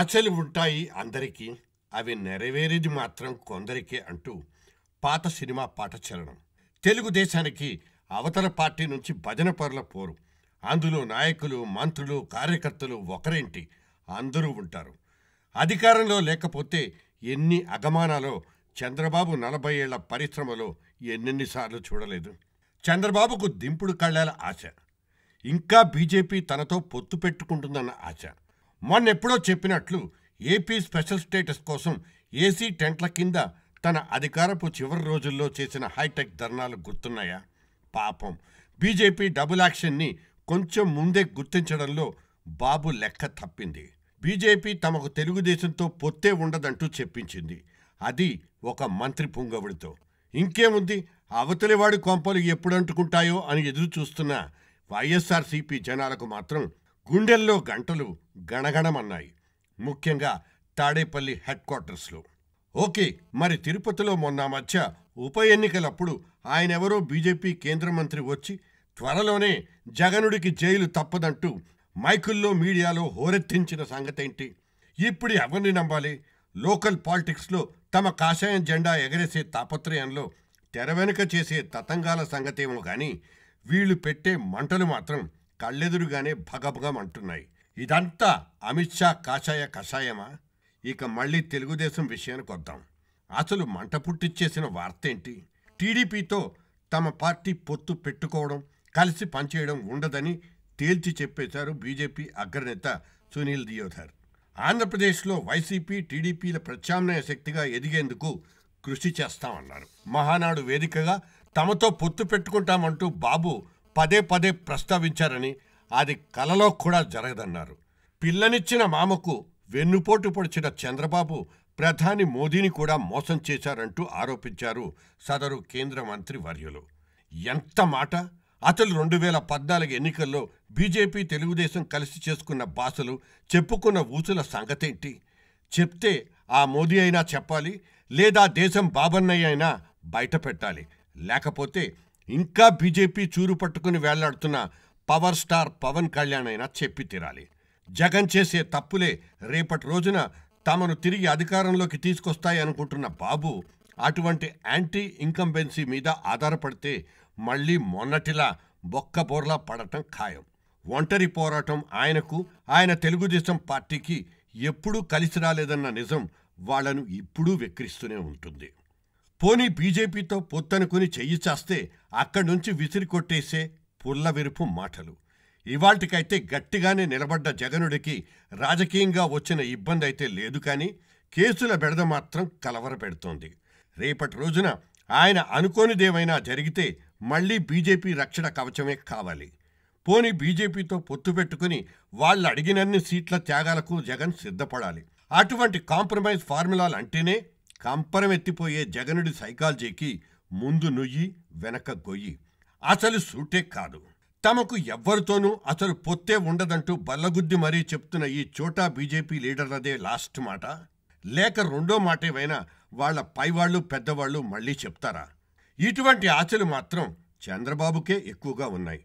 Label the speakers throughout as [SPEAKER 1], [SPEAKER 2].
[SPEAKER 1] ఆశలు ఉంటాయి అందరికీ అవి నెరవేరేది మాత్రం కొందరికే అంటూ పాత సినిమా పాట చలనం తెలుగుదేశానికి అవతల పార్టీ నుంచి భజన పరుల పోరు అందులో నాయకులు మంత్రులు కార్యకర్తలు ఒకరేంటి అందరూ ఉంటారు అధికారంలో లేకపోతే ఎన్ని అగమానాలో చంద్రబాబు నలభై ఏళ్ల పరిశ్రమలో ఎన్నెన్నిసార్లు చూడలేదు చంద్రబాబుకు దింపుడు కళ్ళాల ఆశ ఇంకా బీజేపీ తనతో పొత్తు పెట్టుకుంటుందన్న ఆశ మొన్నెప్పుడో చెప్పినట్లు ఏపీ స్పెషల్ స్టేటస్ కోసం ఏసీ టెంట్ల కింద తన అధికారపు చివరి రోజుల్లో చేసిన హైటెక్ ధర్నాలు గుర్తున్నాయా పాపం బీజేపీ డబుల్ యాక్షన్ని కొంచెం ముందే గుర్తించడంలో బాబు లెక్క తప్పింది బీజేపీ తమకు తెలుగుదేశంతో పొత్తే ఉండదంటూ చెప్పించింది అది ఒక మంత్రి పుంగవుడితో ఇంకేముంది అవతలివాడి కొంపలు ఎప్పుడంటుకుంటాయో అని ఎదురు చూస్తున్న వైఎస్ఆర్సీపీ జనాలకు మాత్రం గుండెల్లో గంటలు గణగణమన్నాయి ముఖ్యంగా తాడేపల్లి హెడ్ క్వార్టర్స్లో ఓకే మరి తిరుపతిలో మొన్న మధ్య ఉప ఎన్నికలప్పుడు ఆయనెవరో బీజేపీ కేంద్ర మంత్రి వచ్చి త్వరలోనే జగనుడికి జైలు తప్పదంటూ మైకుల్లో మీడియాలో హోరెత్తించిన సంగతేంటి ఇప్పుడు ఎవరిని నమ్మాలి లోకల్ పాలిటిక్స్లో తమ కాషాయం జెండా ఎగరేసే తాపత్రయంలో తెర వెనుక చేసే తతంగాల సంగతేమో కానీ వీళ్ళు పెట్టే మంటలు మాత్రం కళ్ళెదురుగానే భగభగం అంటున్నాయి ఇదంతా అమిత్ షా కాషాయ కషాయమా ఇక మళ్ళీ తెలుగుదేశం విషయానికి వద్దాం అసలు మంట పుట్టిచ్చేసిన వార్తేంటి టీడీపీతో తమ పార్టీ పొత్తు పెట్టుకోవడం కలిసి పనిచేయడం ఉండదని తేల్చి చెప్పేశారు బీజేపీ అగ్రనేత సునీల్ దియోధర్ ఆంధ్రప్రదేశ్లో వైసీపీ టీడీపీల ప్రత్యామ్నాయ శక్తిగా ఎదిగేందుకు కృషి చేస్తామన్నారు మహానాడు వేదికగా తమతో పొత్తు పెట్టుకుంటామంటూ బాబు పదే పదే ప్రస్తావించారని అది కలలో కూడా జరగదన్నారు పిల్లనిచ్చిన మామకు వెన్నుపోటు పొడిచిన చంద్రబాబు ప్రధాని మోదీని కూడా మోసం చేశారంటూ ఆరోపించారు సదరు కేంద్ర మంత్రి వర్యులు ఎంత మాట అతలు రెండు వేల పద్నాలుగు ఎన్నికల్లో బీజేపీ తెలుగుదేశం కలిసి చేసుకున్న బాసలు చెప్పుకున్న ఊసుల సంగతేంటి చెప్తే ఆ మోదీ అయినా చెప్పాలి లేదా దేశం బాబన్నయ్య అయినా బయట పెట్టాలి లేకపోతే ఇంకా బీజేపీ చూరు పట్టుకుని వేళ్లాడుతున్న పవర్ స్టార్ పవన్ కళ్యాణ్ అయినా చెప్పి తీరాలి జగన్ చేసే తప్పులే రేపటి రోజున తమను తిరిగి అధికారంలోకి తీసుకొస్తాయి అనుకుంటున్న బాబు అటువంటి యాంటీ ఇన్కంబెన్సీ మీద ఆధారపడితే మళ్ళీ మొన్నటిలా బొక్క బోర్లా పడటం ఖాయం ఒంటరి పోరాటం ఆయనకు ఆయన తెలుగుదేశం పార్టీకి ఎప్పుడూ కలిసి రాలేదన్న నిజం వాళ్లను ఇప్పుడూ వెక్కిరిస్తూనే ఉంటుంది పోనీ బీజేపీతో పొత్తనుకుని చెయ్యి చాస్తే అక్కడి నుంచి విసిరి కొట్టేసే పుల్ల మాటలు ఇవాల్టికైతే గట్టిగానే నిలబడ్డ జగనుడికి రాజకీయంగా వచ్చిన ఇబ్బంది అయితే లేదు కానీ కేసుల బెడద మాత్రం కలవరపెడుతోంది రేపటి రోజున ఆయన అనుకోనిదేమైనా జరిగితే మళ్లీ బీజేపీ రక్షణ కవచమే కావాలి పోని బీజేపీతో పొత్తు పెట్టుకుని వాళ్ళు అడిగినన్ని సీట్ల త్యాగాలకు జగన్ సిద్ధపడాలి అటువంటి కాంప్రమైజ్ ఫార్ములాలు అంటేనే కంపరమెత్తిపోయే జగనుడి సైకాలజీకి ముందు నుయ్యి వెనక గొయ్యి అసలు సూటే కాదు తమకు ఎవ్వరితోనూ అసలు పొత్తే ఉండదంటూ బల్లగుద్ది మరీ చెప్తున్న ఈ చోటా బీజేపీ లీడర్లదే లాస్ట్ మాట లేక రెండో మాటేవైనా వాళ్ల పైవాళ్ళు పెద్దవాళ్ళు మళ్ళీ చెప్తారా ఇటువంటి ఆశలు మాత్రం చంద్రబాబుకే ఎక్కువగా ఉన్నాయి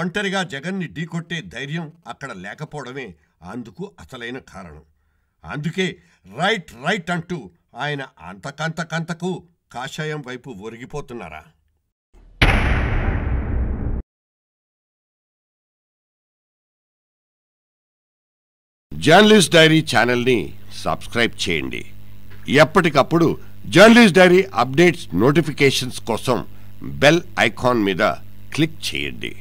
[SPEAKER 1] ఒంటరిగా జగన్ని ఢీకొట్టే ధైర్యం అక్కడ లేకపోవడమే అందుకు అసలైన కారణం అందుకే రైట్ రైట్ అంటూ ఆయన అంతకంతకంతకు కాషాయం వైపు ఒరిగిపోతున్నారా జర్నలిస్ట్ డైరీ ఛానల్ని సబ్స్క్రైబ్ చేయండి ఎప్పటికప్పుడు జర్నలిస్ట్ డైరీ అప్డేట్స్ నోటిఫికేషన్స్ కోసం బెల్ ఐకాన్ మీద క్లిక్ చేయండి